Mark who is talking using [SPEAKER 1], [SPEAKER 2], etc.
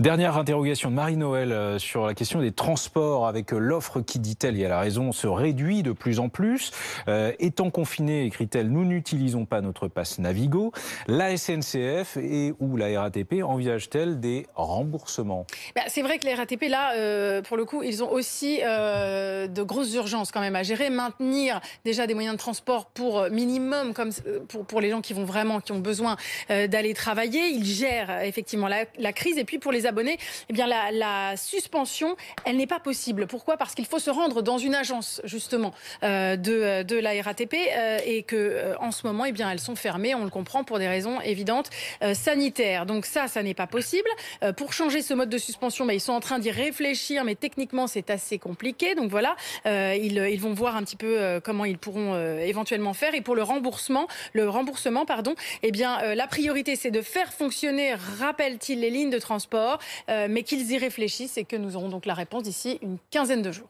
[SPEAKER 1] Dernière interrogation de Marie-Noël euh, sur la question des transports avec euh, l'offre qui, dit-elle, il elle a raison, se réduit de plus en plus. Euh, étant confinés, écrit-elle, nous n'utilisons pas notre passe Navigo. La SNCF et ou la RATP envisage-t-elle des remboursements
[SPEAKER 2] bah, C'est vrai que la RATP, là, pour le coup, ils ont aussi de grosses urgences quand même à gérer. Maintenir déjà des moyens de transport pour minimum, comme pour, les gens qui vont vraiment, qui ont besoin d'aller travailler. Ils gèrent effectivement la, la crise. Et puis pour les abonnés, eh bien la, suspension, elle n'est pas possible. Pourquoi Parce qu'il faut se rendre dans une agence justement euh, de, de la RATP euh, et que euh, en ce moment, eh bien elles sont fermées. On le comprend pour des raisons évidentes sanitaires. Donc ça, ça n'est pas possible. pour changer ce mode de suspension, bah, ils sont en train d'y réfléchir, mais techniquement, c'est assez compliqué. Donc voilà, ils, ils, vont voir un petit peu comment ils pourront éventuellement faire. Et pour le remboursement, le remboursement, pardon, eh bien la priorité, c'est de faire fonctionner, rappelle-t-il, les lignes de transport euh, mais qu'ils y réfléchissent et que nous aurons donc la réponse d'ici une quinzaine de jours.